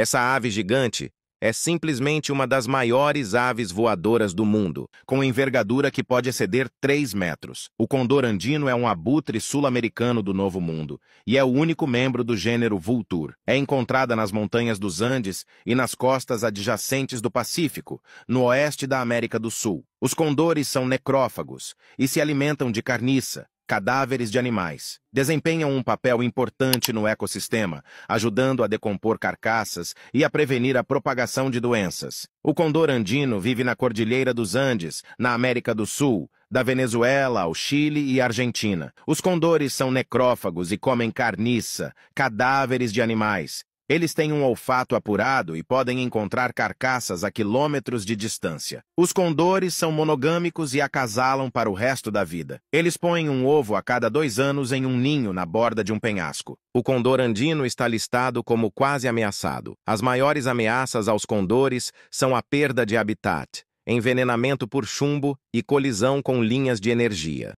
Essa ave gigante é simplesmente uma das maiores aves voadoras do mundo, com envergadura que pode exceder 3 metros. O condor andino é um abutre sul-americano do Novo Mundo e é o único membro do gênero Vultur. É encontrada nas montanhas dos Andes e nas costas adjacentes do Pacífico, no oeste da América do Sul. Os condores são necrófagos e se alimentam de carniça, cadáveres de animais, desempenham um papel importante no ecossistema, ajudando a decompor carcaças e a prevenir a propagação de doenças. O condor andino vive na Cordilheira dos Andes, na América do Sul, da Venezuela ao Chile e Argentina. Os condores são necrófagos e comem carniça, cadáveres de animais, eles têm um olfato apurado e podem encontrar carcaças a quilômetros de distância. Os condores são monogâmicos e acasalam para o resto da vida. Eles põem um ovo a cada dois anos em um ninho na borda de um penhasco. O condor andino está listado como quase ameaçado. As maiores ameaças aos condores são a perda de habitat, envenenamento por chumbo e colisão com linhas de energia.